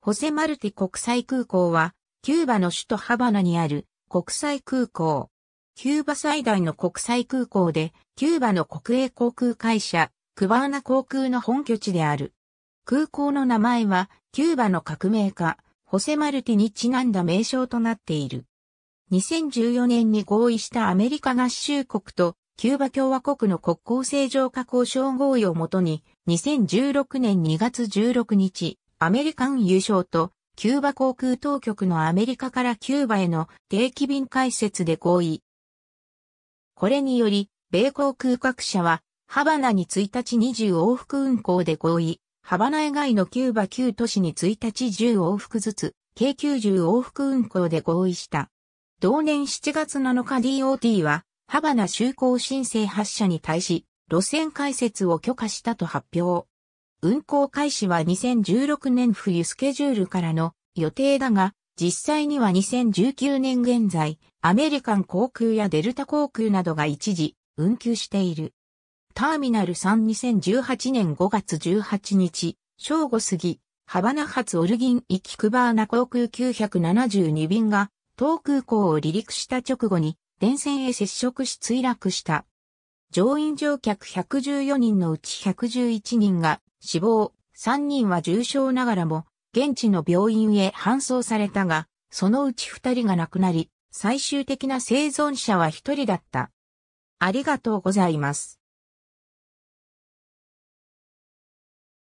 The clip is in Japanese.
ホセマルティ国際空港は、キューバの首都ハバナにある国際空港。キューバ最大の国際空港で、キューバの国営航空会社、クバーナ航空の本拠地である。空港の名前は、キューバの革命家、ホセマルティにちなんだ名称となっている。2014年に合意したアメリカ合衆国と、キューバ共和国の国交正常化交渉合意をもとに、2016年2月16日、アメリカン優勝と、キューバ航空当局のアメリカからキューバへの定期便開設で合意。これにより、米航空各社は、ハバナに1日20往復運航で合意、ハバナ以外のキューバ9都市に1日10往復ずつ、計90往復運航で合意した。同年7月7日 DOT は、ハバナ就航申請発射に対し、路線開設を許可したと発表。運行開始は2016年冬スケジュールからの予定だが、実際には2019年現在、アメリカン航空やデルタ航空などが一時運休している。ターミナル32018年5月18日、正午過ぎ、ハバナ発オルギン行きクバーナ航空972便が、当空港を離陸した直後に、電線へ接触し墜落した。乗員乗客114人のうち111人が死亡、3人は重傷ながらも、現地の病院へ搬送されたが、そのうち2人が亡くなり、最終的な生存者は1人だった。ありがとうございます。